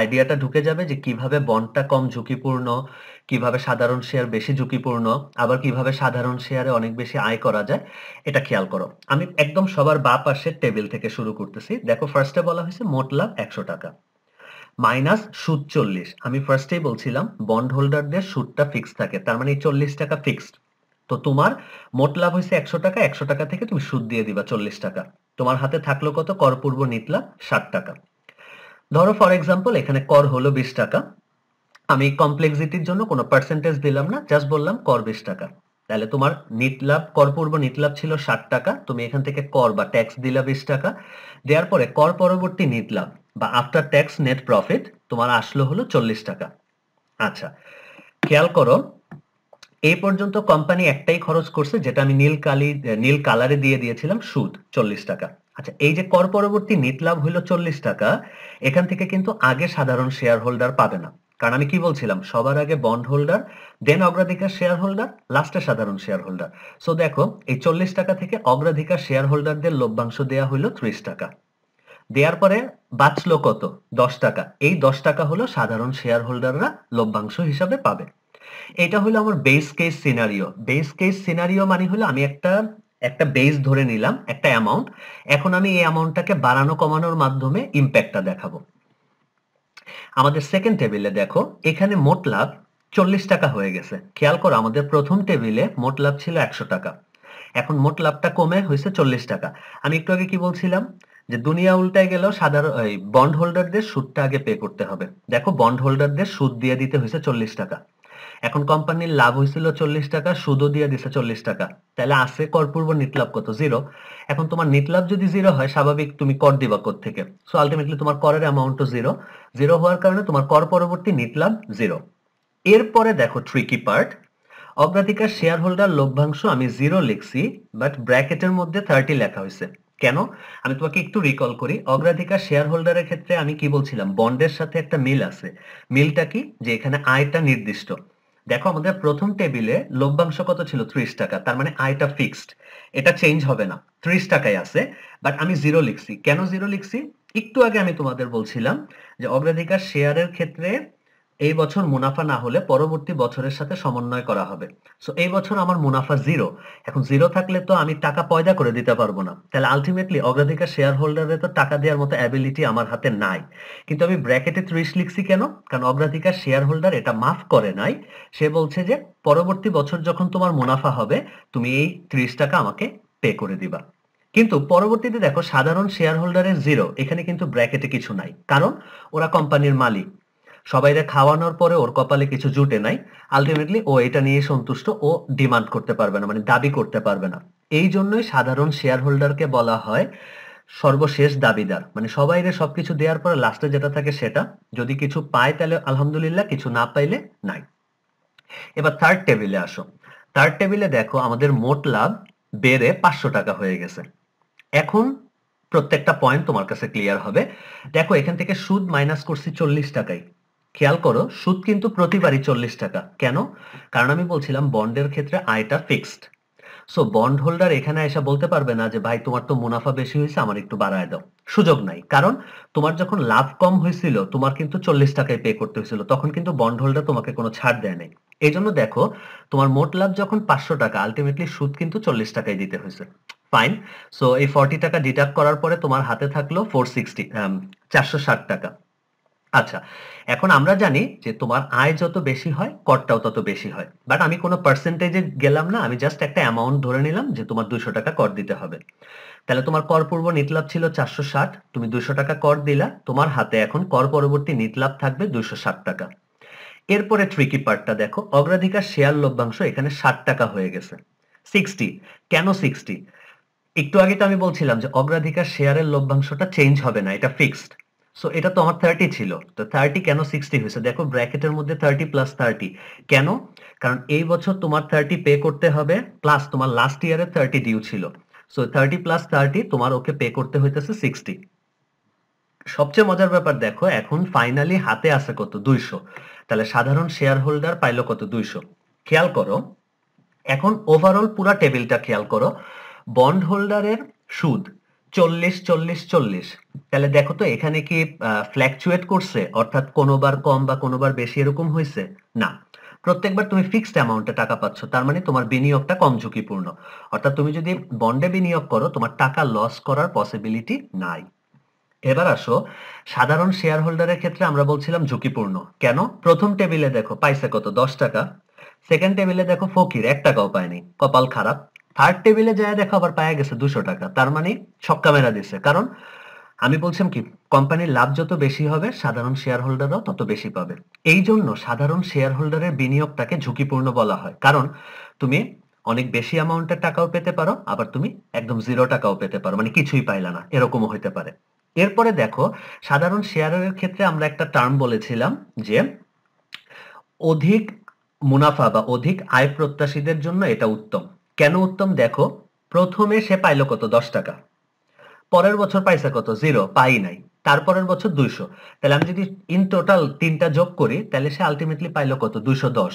আইডিয়াটা ঢুকে যাবে যে কিভাবে বন্ডটা কম ঝুঁকিপূর্ণ কিভাবে সাধারণ শেয়ার বেশি ঝুঁকিপূর্ণ আবার কিভাবে সাধারণ শেয়ারে অনেক বেশি আয় করা যায় এটা খেয়াল করো আমি একদম সবার বা পাশের টেবিল থেকে শুরু করতেছি দেখো ফার্স্টে বলা হয়েছে মোট লাভ একশো টাকা মাইনাস সুদ চল্লিশ আমি ফার্স্টেই বলছিলাম বন্ড হোল্ডারদের সুদটা ফিক্সড থাকে তার মানে এই চল্লিশ টাকা ফিক্সড তো তোমার মোট লাভ হয়েছে একশো টাকা একশো টাকা থেকে তুমি সুদ দিয়ে দিবা চল্লিশ টাকা তোমার হাতে থাকলো কত কর পূর্ব নিতলা ষাট টাকা ধরো ফর এক্সাম্পল এখানে কর হলো বিশ টাকা আমি কমপ্লেক্সিটির জন্য কোনো পার্সেন্টেজ দিলাম না জাস্ট বললাম কর বিশ টাকা তাহলে তোমার নিট লাভ কর পূর্ব নিট লাভ ছিল ষাট টাকা তুমি এখান থেকে কর বা ট্যাক্স দিলা বিশ টাকা দেওয়ার পরে কর পরবর্তী নিট লাভ বা আফটার ট্যাক্স নেট প্রফিট তোমার আসলো হলো চল্লিশ টাকা আচ্ছা খেয়াল করো এই পর্যন্ত কোম্পানি একটাই খরচ করছে যেটা আমি নীল কালি নীল কালারে দিয়ে দিয়েছিলাম সুদ চল্লিশ টাকা আচ্ছা এই যে কর পরবর্তী নিট লাভ হলো চল্লিশ টাকা এখান থেকে কিন্তু আগে সাধারণ শেয়ার হোল্ডার পাবে না কারণ আমি কি বলছিলাম সবার আগে বন্ড হোল্ডার দেন অগ্রাধিকার শেয়ার হোল্ডার লাস্টে সাধারণ শেয়ার হোল্ডার সো দেখো এই চল্লিশ টাকা থেকে অগ্রাধিকার শেয়ার হোল্ডারদের লভ্যাংশ দেয়া হলো ত্রিশ টাকা দেওয়ার পরে বাঁচলো কত দশ টাকা এই দশ টাকা হলো সাধারণ শেয়ার হোল্ডাররা লভ্যাংশ হিসাবে পাবে এটা হলো আমার base case scenario base case scenario মানে হলো আমি একটা একটা বেস ধরে নিলাম একটা অ্যামাউন্ট এখন আমি এই অ্যামাউন্টটাকে বাড়ানো কমানোর মাধ্যমে ইম্প্যাক্টটা দেখাবো আমাদের সেকেন্ড টেবিলে দেখো এখানে মোট লাভ চল্লিশ টাকা হয়ে গেছে খেয়াল করো আমাদের প্রথম টেবিলে মোট লাভ ছিল একশো টাকা এখন মোট লাভটা কমে হয়েছে চল্লিশ টাকা আমি একটু আগে কি বলছিলাম যে দুনিয়া উল্টায় গেলেও সাধারণ বন্ড হোল্ডারদের সুদটা আগে পে করতে হবে দেখো বন্ড হোল্ডারদের সুদ দিয়ে দিতে হয়েছে চল্লিশ টাকা এখন কোম্পানির লাভ হয়েছিল চল্লিশ টাকা সুদও দিয়ে দিছে চল্লিশ টাকা তাহলে আছে কর পূর্ব নিট লাভ কত জিরো এখন তোমার নিট লাভ যদি জিরো হয় স্বাভাবিক তুমি কর দিবা কোর থেকে সো আলটিমেটলি তোমার করের অ্যামাউন্টও জিরো জিরো হওয়ার কারণে তোমার কর পরবর্তী নিট লাভ জিরো এরপরে দেখো ট্রিকি পার্ট অগ্রাধিকার শেয়ার হোল্ডার লভ্যাংশ আমি জিরো লিখছি বাট ব্র্যাকেটের মধ্যে থার্টি লেখা হয়েছে কেন আমি তোমাকে একটু রিকল করি অগ্রাধিকার শেয়ার হোল্ডারের ক্ষেত্রে আমি কি বলছিলাম বন্ডের সাথে একটা মিল আছে মিলটা কি যে এখানে আয়টা নির্দিষ্ট দেখো আমাদের প্রথম টেবিলে লভ্যাংশ কত ছিল ত্রিশ টাকা তার মানে আয়টা ফিক্সড এটা চেঞ্জ হবে না ত্রিশ টাকায় আছে বাট আমি জিরো লিখছি কেন জিরো লিখছি একটু আগে আমি তোমাদের বলছিলাম যে অগ্রাধিকার শেয়ারের ক্ষেত্রে এই বছর মুনাফা না হলে পরবর্তী বছরের সাথে সমন্বয় করা হবে সো এই বছর আমার মুনাফা জিরো এখন জিরো থাকলে তো আমি টাকা পয়দা করে দিতে পারবো না তাহলে আলটিমেটলি অগ্রাধিকার শেয়ার হোল্ডারে তো টাকা দেওয়ার মতো অ্যাবিলিটি আমার হাতে নাই কিন্তু আমি ব্র্যাকেটে ত্রিশ লিখছি কেন কারণ অগ্রাধিকার শেয়ার হোল্ডার এটা মাফ করে নাই সে বলছে যে পরবর্তী বছর যখন তোমার মুনাফা হবে তুমি এই ত্রিশ টাকা আমাকে পে করে দিবা কিন্তু পরবর্তীতে দেখো সাধারণ শেয়ার হোল্ডারের জিরো এখানে কিন্তু ব্র্যাকেটে কিছু নাই কারণ ওরা কোম্পানির মালিক সবাইরে খাওয়ানোর পরে ওর কপালে কিছু জুটে নাই আলটিমেটলি ও এটা নিয়ে সন্তুষ্ট ও ডিমান্ড করতে পারবে না মানে দাবি করতে পারবে না এই জন্যই সাধারণ শেয়ার হোল্ডারকে বলা হয় সর্বশেষ দাবিদার মানে সবাইরে সবকিছু দেওয়ার পরে লাস্টে যেটা থাকে সেটা যদি কিছু পায় তাহলে আলহামদুলিল্লাহ কিছু না পাইলে নাই এবার থার্ড টেবিলে আসো থার্ড টেবিলে দেখো আমাদের মোট লাভ বেড়ে পাঁচশো টাকা হয়ে গেছে এখন প্রত্যেকটা পয়েন্ট তোমার কাছে ক্লিয়ার হবে দেখো এখান থেকে সুদ মাইনাস করছি চল্লিশ টাকায় খেয়াল করো সুদ কিন্তু প্রতিবারই চল্লিশ টাকা কেন কারণ আমি বলছিলাম বন্ডের ক্ষেত্রে আয়টা ফিক্সড সো বন্ড হোল্ডার এখানে এসে বলতে পারবে না যে ভাই তোমার তো মুনাফা বেশি হয়েছে আমার একটু বাড়ায় দাও সুযোগ নাই কারণ তোমার যখন লাভ কম হয়েছিল তোমার কিন্তু চল্লিশ টাকায় পে করতে হয়েছিল তখন কিন্তু বন্ড হোল্ডার তোমাকে কোনো ছাড় দেয় নাই এই জন্য দেখো তোমার মোট লাভ যখন পাঁচশো টাকা আলটিমেটলি সুদ কিন্তু চল্লিশ টাকায় দিতে হয়েছে ফাইন সো এই ফর্টি টাকা ডিডাক্ট করার পরে তোমার হাতে থাকলো ফোর সিক্সটি um, চারশো ষাট টাকা আচ্ছা এখন আমরা জানি যে তোমার আয় যত বেশি হয় করটাও তত বেশি হয় বাট আমি কোনো পার্সেন্টেজে গেলাম না আমি জাস্ট একটা অ্যামাউন্ট ধরে নিলাম যে তোমার দুশো টাকা কর দিতে হবে তাহলে তোমার কর পূর্ব নিতলাভ ছিল চারশো ষাট তুমি দুশো টাকা কর দিলা তোমার হাতে এখন কর পরবর্তী নিতলাভ থাকবে দুশো ষাট টাকা এরপরে ট্রিকি পার্টটা দেখো অগ্রাধিকার শেয়ার লভ্যাংশ এখানে ষাট টাকা হয়ে গেছে সিক্সটি কেন সিক্সটি একটু আগে তো আমি বলছিলাম যে অগ্রাধিকার শেয়ারের লভ্যাংশটা চেঞ্জ হবে না এটা ফিক্সড সো এটা তো আমার থার্টি ছিল তো থার্টি কেন সিক্সটি হয়েছে দেখো ব্র্যাকেটের মধ্যে থার্টি প্লাস থার্টি কেন কারণ এই বছর তোমার থার্টি পে করতে হবে প্লাস তোমার লাস্ট ইয়ারে থার্টি ডিউ ছিল সো থার্টি প্লাস থার্টি তোমার ওকে পে করতে হইতেছে সিক্সটি সবচেয়ে মজার ব্যাপার দেখো এখন ফাইনালি হাতে আছে কত দুইশো তাহলে সাধারণ শেয়ার হোল্ডার পাইলো কত দুইশো খেয়াল করো এখন ওভারঅল পুরা টেবিলটা খেয়াল করো বন্ড হোল্ডারের সুদ চল্লিশ চল্লিশ চল্লিশ তাহলে দেখো তো এখানে কি ফ্ল্যাকচুয়েট করছে অর্থাৎ কোনোবার কম বা কোনোবার বেশি এরকম হয়েছে না প্রত্যেকবার তুমি ফিক্সড অ্যামাউন্টে টাকা পাচ্ছ তার মানে তোমার বিনিয়োগটা কম ঝুঁকিপূর্ণ অর্থাৎ তুমি যদি বন্ডে বিনিয়োগ করো তোমার টাকা লস করার পসিবিলিটি নাই এবার আসো সাধারণ শেয়ার হোল্ডারের ক্ষেত্রে আমরা বলছিলাম ঝুঁকিপূর্ণ কেন প্রথম টেবিলে দেখো পাইসে কত দশ টাকা সেকেন্ড টেবিলে দেখো ফকির এক টাকাও পায়নি কপাল খারাপ থার্ড টেবিলে যায় দেখো আবার পায়া গেছে দুশো টাকা তার মানে ছক্কা মেরা দিছে কারণ আমি বলছিলাম কি কোম্পানির লাভ যত বেশি হবে সাধারণ শেয়ার হোল্ডাররাও তত বেশি পাবে এই জন্য সাধারণ শেয়ার হোল্ডারের বিনিয়োগটাকে ঝুঁকিপূর্ণ বলা হয় কারণ তুমি অনেক বেশি অ্যামাউন্টের টাকাও পেতে পারো আবার তুমি একদম জিরো টাকাও পেতে পারো মানে কিছুই পাইলা না এরকমও হইতে পারে এরপরে দেখো সাধারণ শেয়ারের ক্ষেত্রে আমরা একটা টার্ম বলেছিলাম যে অধিক মুনাফা বা অধিক আয় প্রত্যাশীদের জন্য এটা উত্তম কেন উত্তম দেখো প্রথমে সে পাইল কত দশ টাকা পরের বছর পাইসা কত জিরো পাই নাই তারপরের বছর দুইশো তাহলে আমি যদি ইন টোটাল তিনটা যোগ করি তাহলে সে আলটিমেটলি পাইল কত দুইশো দশ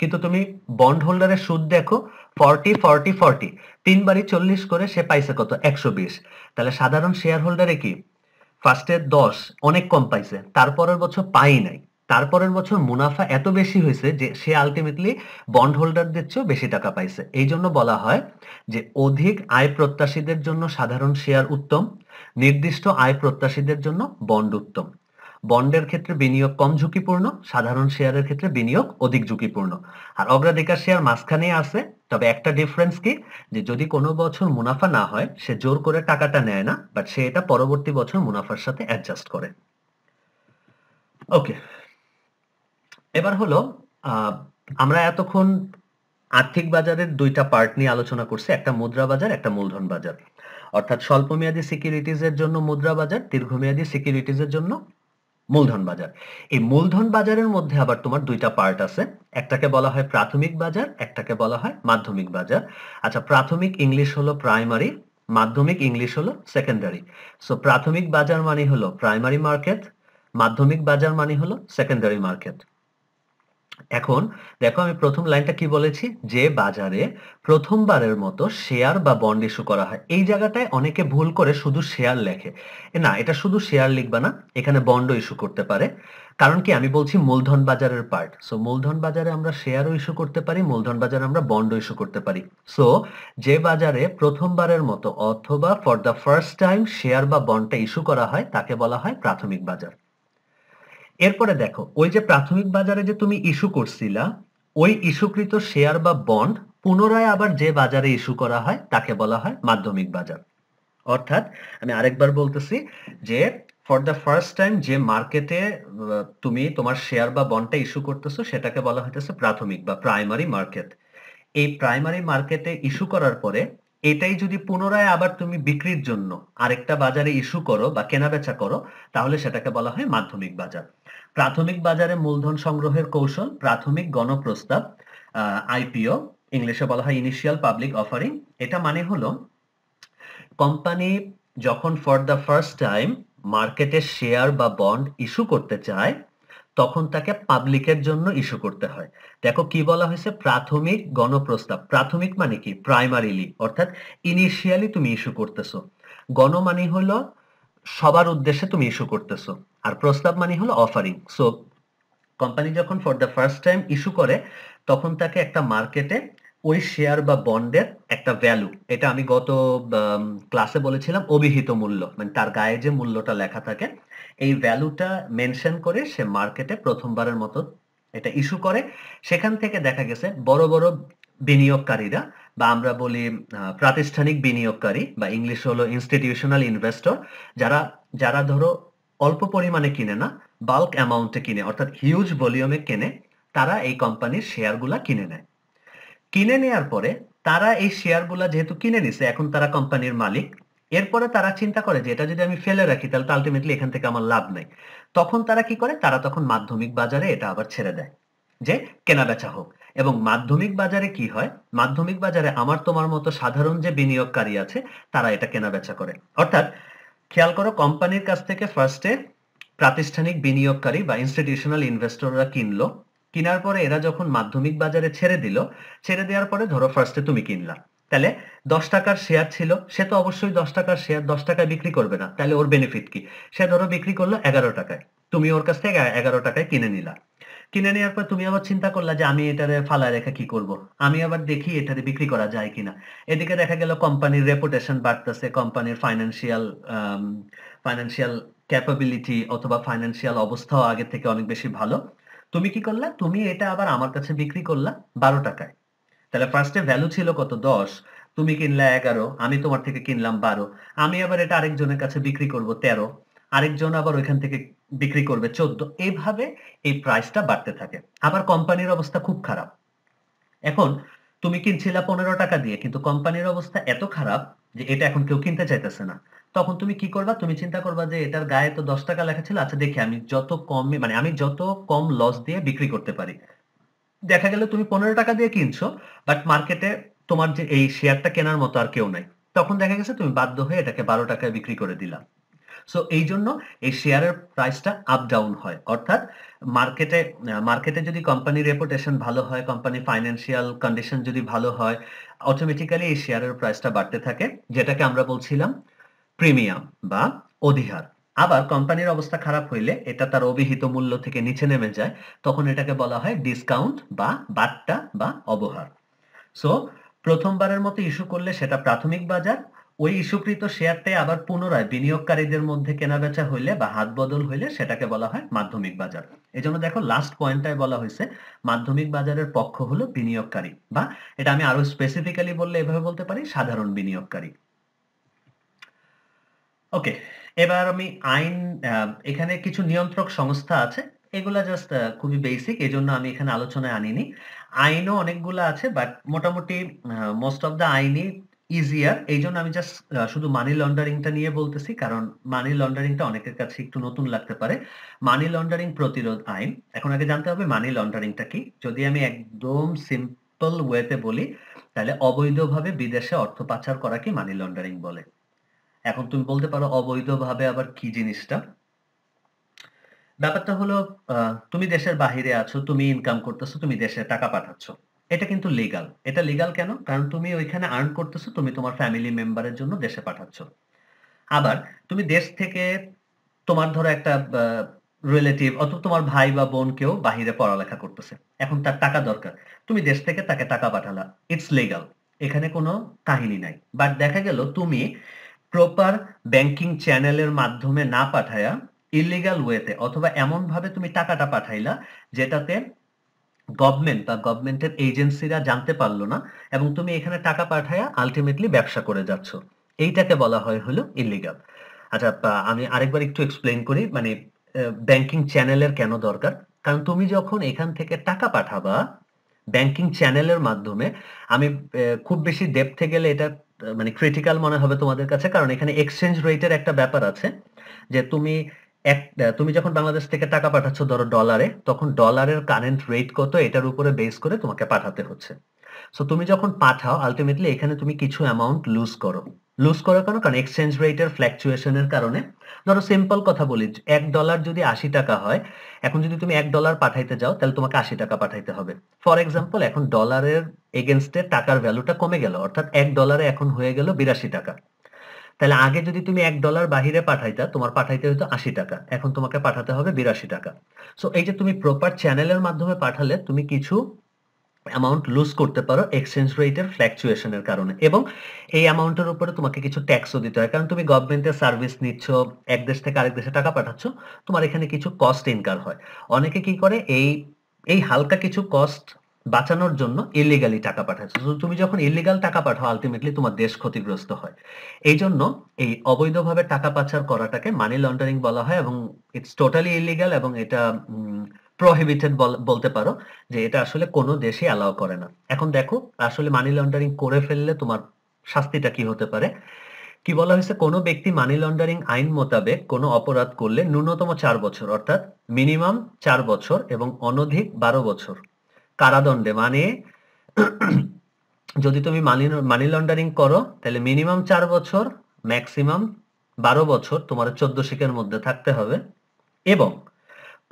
কিন্তু তুমি বন্ড হোল্ডারের সুদ দেখো ফর্টি ফর্টি ফর্টি তিনবারই চল্লিশ করে সে পাইছে কত একশো বিশ তাহলে সাধারণ শেয়ার হোল্ডারে কি ফার্স্টে দশ অনেক কম পাইছে তারপরের বছর পাই নাই তারপরের বছর মুনাফা এত বেশি হয়েছে যে সে আলটিমেটলি বন্ড হোল্ডারদের চেয়েও বেশি টাকা পাইছে এই জন্য বলা হয় যে অধিক আয় প্রত্যাশীদের জন্য সাধারণ শেয়ার উত্তম নির্দিষ্ট আয় প্রত্যাশীদের জন্য বন্ড উত্তম বন্ডের ক্ষেত্রে বিনিয়োগ কম ঝুঁকিপূর্ণ সাধারণ শেয়ারের ক্ষেত্রে বিনিয়োগ অধিক ঝুঁকিপূর্ণ আর অগ্রাধিকার শেয়ার মাঝখানে আছে তবে একটা ডিফারেন্স কি যে যদি কোনো বছর মুনাফা না হয় সে জোর করে টাকাটা নেয় না বাট সে এটা পরবর্তী বছর মুনাফার সাথে অ্যাডজাস্ট করে ওকে এবার হলো আমরা এতক্ষণ আর্থিক বাজারের দুইটা পার্ট নিয়ে আলোচনা করছি একটা মুদ্রা বাজার একটা মূলধন বাজার অর্থাৎ স্বল্পমেয়াদী সিকিউরিটিজ এর জন্য মুদ্রা বাজার দীর্ঘমেয়াদী সিকিউরিটিজ এর জন্য মূলধন বাজার এই মূলধন বাজারের মধ্যে আবার তোমার দুইটা পার্ট আছে একটাকে বলা হয় প্রাথমিক বাজার একটাকে বলা হয় মাধ্যমিক বাজার আচ্ছা প্রাথমিক ইংলিশ হলো প্রাইমারি মাধ্যমিক ইংলিশ হলো সেকেন্ডারি সো প্রাথমিক বাজার মানে হলো প্রাইমারি মার্কেট মাধ্যমিক বাজার মানে হলো সেকেন্ডারি মার্কেট এখন দেখো আমি প্রথম লাইনটা কি বলেছি যে বাজারে প্রথমবারের মতো শেয়ার বা বন্ড ইস্যু করা হয় এই জায়গাটায় অনেকে ভুল করে শুধু শেয়ার লেখে না এটা শুধু শেয়ার লিখবা না এখানে বন্ড ইস্যু করতে পারে কারণ কি আমি বলছি মূলধন বাজারের পার্ট সো মূলধন বাজারে আমরা শেয়ারও ইস্যু করতে পারি মূলধন বাজারে আমরা বন্ড ইস্যু করতে পারি সো যে বাজারে প্রথমবারের মতো অথবা for the first time share বা বন্ডটা ইস্যু করা হয় তাকে বলা হয় প্রাথমিক বাজার এরপরে দেখো ওই যে প্রাথমিক বাজারে যে তুমি ইস্যু করছিলা ওই ইস্যুকৃত শেয়ার বা বন্ড পুনরায় আবার যে বাজারে ইস্যু করা হয় তাকে বলা হয় মাধ্যমিক বাজার অর্থাৎ আমি আরেকবার বলতেছি যে ফর দ্য ফার্স্ট টাইম যে মার্কেটে তুমি তোমার শেয়ার বা বন্ডটা ইস্যু করতেছো সেটাকে বলা হইতেছে প্রাথমিক বা প্রাইমারি মার্কেট এই প্রাইমারি মার্কেটে ইস্যু করার পরে এটাই যদি পুনরায় আবার তুমি বিক্রির জন্য আরেকটা বাজারে ইস্যু করো বা কেনাবেচা করো তাহলে সেটাকে বলা হয় মাধ্যমিক বাজার প্রাথমিক বাজারে মূলধন সংগ্রহের কৌশল প্রাথমিক গণপ্রস্তাব আইপিও ইংলিশে বলা হয় ইনিশিয়াল পাবলিক অফারিং এটা মানে হলো কোম্পানি যখন ফর দ্য ফার্স্ট টাইম মার্কেটে শেয়ার বা বন্ড ইস্যু করতে চায় তখন তাকে পাবলিকের জন্য ইস্যু করতে হয় দেখো কি বলা হয়েছে প্রাথমিক গণপ্রস্তাব প্রাথমিক মানে কি প্রাইমারিলি অর্থাৎ ইনিশিয়ালি তুমি ইস্যু করতেছো গণ মানে হলো সবার উদ্দেশ্যে তুমি ইস্যু করতেছো আর প্রস্তাব মানে হলো অফারিং সো কোম্পানি যখন for the first time issue করে তখন তাকে একটা মার্কেটে ওই শেয়ার বা বন্ডের একটা ভ্যালু এটা আমি গত ক্লাসে বলেছিলাম অভিহিত মূল্য মানে তার গায়ে যে মূল্যটা লেখা থাকে এই ভ্যালুটা মেনশন করে সে মার্কেটে প্রথমবারের মতো এটা ইস্যু করে সেখান থেকে দেখা গেছে বড় বড় বিনিয়োগকারীরা বা আমরা বলি প্রাতিষ্ঠানিক বিনিয়োগকারী বা ইংলিশ হলো ইনস্টিটিউশনাল ইনভেস্টর যারা যারা ধরো অল্প পরিমাণে কিনে না বাল্ক অ্যামাউন্টে কিনে অর্থাৎ হিউজ ভলিউমে কেনে তারা এই কোম্পানির শেয়ারগুলা কিনে নেয় কিনে নেয়ার পরে তারা এই শেয়ারগুলা যেহেতু কিনে নিছে এখন তারা কোম্পানির মালিক এরপরে তারা চিন্তা করে যে এটা যদি আমি ফেলে রাখি তাহলে তো আলটিমেটলি এখান থেকে আমার লাভ নাই তখন তারা কি করে তারা তখন মাধ্যমিক বাজারে এটা আবার ছেড়ে দেয় যে কেনা বেচা হোক এবং মাধ্যমিক বাজারে কি হয় মাধ্যমিক বাজারে আমার তোমার মতো সাধারণ যে বিনিয়োগকারী আছে তারা এটা কেনা বেচা করে অর্থাৎ খেয়াল করো কোম্পানির কাছ থেকে ফার্স্টে প্রাতিষ্ঠানিক বিনিয়োগকারী বা ইনস্টিটিউশনাল ইনভেস্টররা কিনলো কিনার পরে এরা যখন মাধ্যমিক বাজারে ছেড়ে দিল ছেড়ে দেওয়ার পরে ধরো ফার্স্টে তুমি কিনলা তাহলে দশ টাকার শেয়ার ছিল সে তো অবশ্যই দশ টাকার শেয়ার দশ টাকায় বিক্রি করবে না তাহলে ওর বেনিফিট কি সে ধরো বিক্রি করলো এগারো টাকায় তুমি ওর কাছ থেকে এগারো টাকায় কিনে নিলা কিনে নেওয়ার পর তুমি আবার চিন্তা করলা যে আমি এটারে ফালায় রেখে কি করব। আমি আবার দেখি এটারে বিক্রি করা যায় কিনা এদিকে দেখা গেল কোম্পানির রেপুটেশন বাড়তেছে কোম্পানির ফাইন্যান্সিয়াল ফাইন্যান্সিয়াল ক্যাপাবিলিটি অথবা ফাইন্যান্সিয়াল অবস্থাও আগের থেকে অনেক বেশি ভালো তুমি কি করলা তুমি এটা আবার আমার কাছে বিক্রি করলা বারো টাকায় তাহলে ফার্স্টে ভ্যালু ছিল কত দশ তুমি কিনলে এগারো আমি তোমার থেকে কিনলাম বারো আমি আবার এটা আরেকজনের কাছে বিক্রি করব তেরো আরেকজন আবার ওইখান থেকে বিক্রি করবে চোদ্দ এইভাবে এই প্রাইসটা বাড়তে থাকে আবার কোম্পানির অবস্থা খুব খারাপ এখন তুমি কিনছিলা পনেরো টাকা দিয়ে কিন্তু কোম্পানির অবস্থা এত খারাপ যে এটা এখন কেউ কিনতে চাইতেছে না তখন তুমি কি করবা তুমি চিন্তা করবা যে এটার গায়ে তো দশ টাকা লেখা ছিল আচ্ছা দেখি আমি যত কম মানে আমি যত কম লস দিয়ে বিক্রি করতে পারি দেখা গেল তুমি পনেরো টাকা দিয়ে কিনছো বাট মার্কেটে তোমার যে এই শেয়ারটা কেনার মতো আর কেউ নাই তখন দেখা গেছে তুমি বাধ্য হয়ে এটাকে বারো টাকায় বিক্রি করে দিলাম সো এই জন্য এই শেয়ারের প্রাইসটা আপ ডাউন হয় অর্থাৎ মার্কেটে মার্কেটে যদি কোম্পানির রেপুটেশন ভালো হয় কোম্পানি ফাইন্যান্সিয়াল কন্ডিশন যদি ভালো হয় অটোমেটিক্যালি এই শেয়ারের প্রাইসটা বাড়তে থাকে যেটাকে আমরা বলছিলাম প্রিমিয়াম বা অধিহার আবার কোম্পানির অবস্থা খারাপ হইলে এটা তার অভিহিত মূল্য থেকে নিচে নেমে যায় তখন এটাকে বলা হয় ডিসকাউন্ট বা বাট্টা বা অবহার সো প্রথমবারের মতো ইস্যু করলে সেটা প্রাথমিক বাজার ওই ইস্যুকৃত শেয়ারটাই আবার পুনরায় বিনিয়োগকারীদের মধ্যে কেনাবেচা হইলে বা হাত বদল হইলে সেটাকে বলা হয় মাধ্যমিক বাজার এই জন্য দেখো লাস্ট পয়েন্টটায় বলা হয়েছে মাধ্যমিক বাজারের পক্ষ হলো বিনিয়োগকারী বা এটা আমি আরো স্পেসিফিক্যালি বললে এভাবে বলতে পারি সাধারণ বিনিয়োগকারী ওকে এবার আমি আইন আহ, এখানে কিছু নিয়ন্ত্রক সংস্থা আছে এগুলা জাস্ট খুবই বেসিক এজন্য আমি এখানে আলোচনায় আনিনি আইনও অনেকগুলা আছে বাট মোটামুটি মোস্ট অফ দা আইনই ইজিয়ার এই জন্য আমি জাস্ট শুধু মানি লন্ডারিংটা নিয়ে বলতেছি কারণ মানি লন্ডারিংটা অনেকের কাছে একটু নতুন লাগতে পারে মানি লন্ডারিং প্রতিরোধ আইন এখন আগে জানতে হবে মানি লন্ডারিংটা কি যদি আমি একদম সিম্পল ওয়েতে বলি তাহলে অবৈধভাবে বিদেশে অর্থ পাচার করাকে মানি লন্ডারিং বলে এখন তুমি বলতে পারো অবৈধভাবে আবার কি জিনিসটা ব্যাপারটা হলো তুমি দেশের বাহিরে আছো তুমি ইনকাম করতেছো তুমি দেশে টাকা পাঠাচ্ছ এটা কিন্তু লিগাল এটা লিগাল কেন কারণ তুমি ওইখানে আর্ন করতেছো তুমি তোমার ফ্যামিলি মেম্বারের জন্য দেশে পাঠাচ্ছ আবার তুমি দেশ থেকে তোমার ধরো একটা রিলেটিভ অথবা তোমার ভাই বা বোন কেউ বাহিরে পড়ালেখা করতেছে এখন তার টাকা দরকার তুমি দেশ থেকে তাকে টাকা পাঠালা ইটস লিগাল এখানে কোনো কাহিনী নাই বাট দেখা গেল তুমি প্রপার ব্যাংকিং চ্যানেলের মাধ্যমে না পাঠায়া ইলিগাল ওয়েতে অথবা এমনভাবে তুমি টাকাটা পাঠাইলা যেটাতে গভর্নমেন্ট বা গভর্নমেন্টের এজেন্সিরা জানতে পারলো না এবং তুমি এখানে টাকা পাঠায়া আলটিমেটলি ব্যবসা করে যাচ্ছ এইটাকে বলা হয় হলো ইলিগাল আচ্ছা আমি আরেকবার একটু এক্সপ্লেন করি মানে ব্যাংকিং চ্যানেলের কেন দরকার কারণ তুমি যখন এখান থেকে টাকা পাঠাবা ব্যাংকিং চ্যানেলের মাধ্যমে আমি খুব বেশি ডেপথে গেলে এটা মানে ক্রিটিক্যাল মনে হবে তোমাদের কাছে কারণ এখানে এক্সচেঞ্জ রেটের একটা ব্যাপার আছে যে তুমি এক তুমি যখন বাংলাদেশ থেকে টাকা পাঠাচ্ছ ধরো ডলারে তখন ডলারের কারেন্ট রেট কত এটার উপরে বেস করে তোমাকে পাঠাতে হচ্ছে সো তুমি যখন পাঠাও আলটিমেটলি এখানে তুমি কিছু অ্যামাউন্ট লুজ করো লুজ করার কারণে কারণ এক্সচেঞ্জ রেটের ফ্ল্যাকচুয়েশনের কারণে ধরো সিম্পল কথা বলি এক ডলার যদি আশি টাকা হয় এখন যদি তুমি এক ডলার পাঠাইতে যাও তাহলে তোমাকে আশি টাকা পাঠাইতে হবে ফর এক্সাম্পল এখন ডলারের এগেনস্টে টাকার ভ্যালুটা কমে গেল অর্থাৎ এক ডলারে এখন হয়ে গেল বিরাশি টাকা তাহলে আগে যদি তুমি এক ডলার বাহিরে পাঠাইতা তোমার পাঠাইতে হতো আশি টাকা এখন তোমাকে পাঠাতে হবে বিরাশি টাকা সো এই যে তুমি প্রপার চ্যানেলের মাধ্যমে পাঠালে তুমি কিছু অ্যামাউন্ট লুজ করতে পারো এক্সচেঞ্জ রেটের ফ্ল্যাকচুয়েশনের কারণে এবং এই অ্যামাউন্টের উপরে তোমাকে কিছু ট্যাক্সও দিতে হয় কারণ তুমি গভর্নমেন্টের সার্ভিস নিচ্ছ এক দেশ থেকে আরেক দেশে টাকা পাঠাচ্ছ তোমার এখানে কিছু কস্ট ইনকার হয় অনেকে কি করে এই এই হালকা কিছু কস্ট বাঁচানোর জন্য ইলিগালি টাকা পাঠাচ্ছ তুমি যখন ইলিগাল টাকা পাঠাও আলটিমেটলি তোমার দেশ ক্ষতিগ্রস্ত হয় এই জন্য এই অবৈধভাবে টাকা পাচার করাটাকে মানি লন্ডারিং বলা হয় এবং ইটস টোটালি ইলিগাল এবং এটা প্রহিবিটেড বলতে পারো যে এটা আসলে কোনো দেশে অ্যালাউ করে না এখন দেখো আসলে মানি লন্ডারিং করে ফেললে তোমার শাস্তিটা কি হতে পারে কি বলা হয়েছে কোনো ব্যক্তি মানি লন্ডারিং আইন মোতাবেক কোনো অপরাধ করলে ন্যূনতম চার বছর অর্থাৎ মিনিমাম চার বছর এবং অনধিক বারো বছর কারাদণ্ডে মানে যদি তুমি মানি মানি লন্ডারিং করো তাহলে মিনিমাম চার বছর ম্যাক্সিমাম বারো বছর তোমার চোদ্দ শিকের মধ্যে থাকতে হবে এবং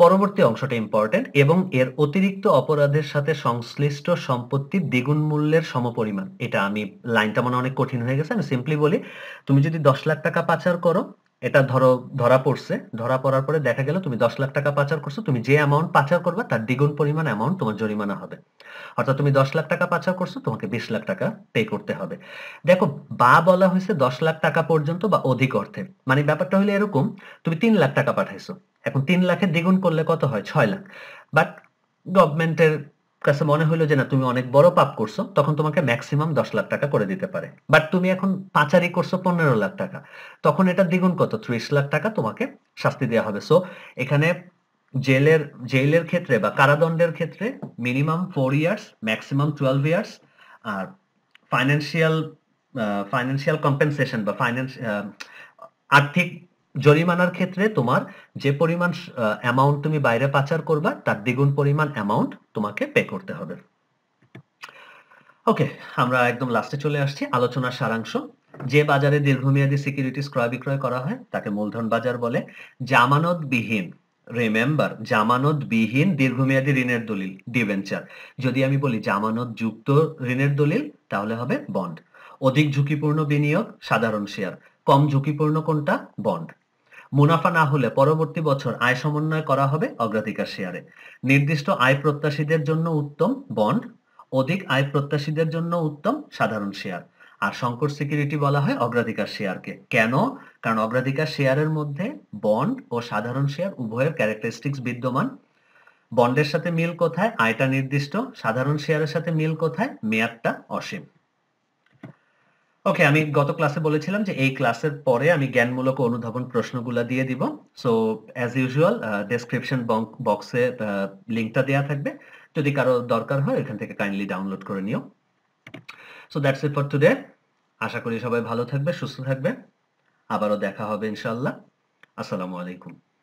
পরবর্তী অংশটা ইম্পর্টেন্ট এবং এর অতিরিক্ত অপরাধের সাথে সংশ্লিষ্ট সম্পত্তির দ্বিগুণ মূল্যের সমপরিমাণ এটা আমি লাইনটা মনে অনেক কঠিন হয়ে গেছে আমি সিম্পলি বলি তুমি যদি দশ লাখ টাকা পাচার করো এটা ধরো ধরা পড়ছে ধরা পড়ার পরে দেখা গেল তুমি দশ লাখ টাকা পাচার করছো তুমি যে অ্যামাউন্ট পাচার করবে তার দ্বিগুণ পরিমাণ অ্যামাউন্ট তোমার জরিমানা হবে অর্থাৎ তুমি দশ লাখ টাকা পাচার করছো তোমাকে বিশ লাখ টাকা পে করতে হবে দেখো বা বলা হয়েছে দশ লাখ টাকা পর্যন্ত বা অধিক অর্থে মানে ব্যাপারটা হলো এরকম তুমি তিন লাখ টাকা পাঠাইছো এখন তিন লাখের দ্বিগুণ করলে কত হয় ছয় লাখ বাট গভর্নমেন্টের কাছে মনে হলো যে না তুমি অনেক বড় পাপ করছো তখন তোমাকে ম্যাক্সিমাম দশ লাখ টাকা করে দিতে পারে বাট তুমি এখন পাচারি করছো পনেরো লাখ টাকা তখন এটা দ্বিগুণ কত ত্রিশ লাখ টাকা তোমাকে শাস্তি দেওয়া হবে সো এখানে জেলের জেলের ক্ষেত্রে বা কারাদণ্ডের ক্ষেত্রে minimum four years maximum twelve years আর ফাইন্যান্সিয়াল ফাইন্যান্সিয়াল কম্পেনসেশন বা ফাইন্যান্স আর্থিক জরিমানার ক্ষেত্রে তোমার যে পরিমাণ অ্যামাউন্ট তুমি বাইরে পাচার করবা তার দ্বিগুণ পরিমাণ অ্যামাউন্ট তোমাকে পে করতে হবে ওকে আমরা একদম লাস্টে চলে আসছি আলোচনার সারাংশ যে বাজারে দীর্ঘমেয়াদী সিকিউরিটিস ক্রয় বিক্রয় করা হয় তাকে মূলধন বাজার বলে জামানতবিহীন রিমেম্বার জামানতবিহীন দীর্ঘমেয়াদী ঋণের দলিল ডিভেঞ্চার যদি আমি বলি জামানত যুক্ত ঋণের দলিল তাহলে হবে বন্ড অধিক ঝুঁকিপূর্ণ বিনিয়োগ সাধারণ শেয়ার কম ঝুঁকিপূর্ণ কোনটা বন্ড মুনাফা না হলে পরবর্তী বছর আয় সমন্বয় করা হবে অগ্রাধিকার শেয়ারে নির্দিষ্ট আয় প্রত্যাশীদের জন্য উত্তম বন্ড অধিক আয় প্রত্যাশীদের জন্য উত্তম সাধারণ শেয়ার আর সংকট সিকিউরিটি বলা হয় অগ্রাধিকার শেয়ারকে কেন কারণ অগ্রাধিকার শেয়ারের মধ্যে বন্ড ও সাধারণ শেয়ার উভয়ের ক্যারেক্টারিস্টিক্স বিদ্যমান বন্ডের সাথে মিল কোথায় আয়টা নির্দিষ্ট সাধারণ শেয়ারের সাথে মিল কোথায় মেয়াদটা অসীম ওকে আমি গত ক্লাসে বলেছিলাম যে এই ক্লাসের পরে আমি জ্ঞানমূলক অনুধাবন প্রশ্নগুলো দিয়ে দিব সো অ্যাজ ইউজুয়াল ডেসক্রিপশন বক্সে লিঙ্কটা দেওয়া থাকবে যদি কারো দরকার হয় এখান থেকে কাইন্ডলি ডাউনলোড করে নিও so that's it for today আশা করি সবাই ভালো থাকবে সুস্থ থাকবে আবারও দেখা হবে ইনশাল্লাহ আসসালামু আলাইকুম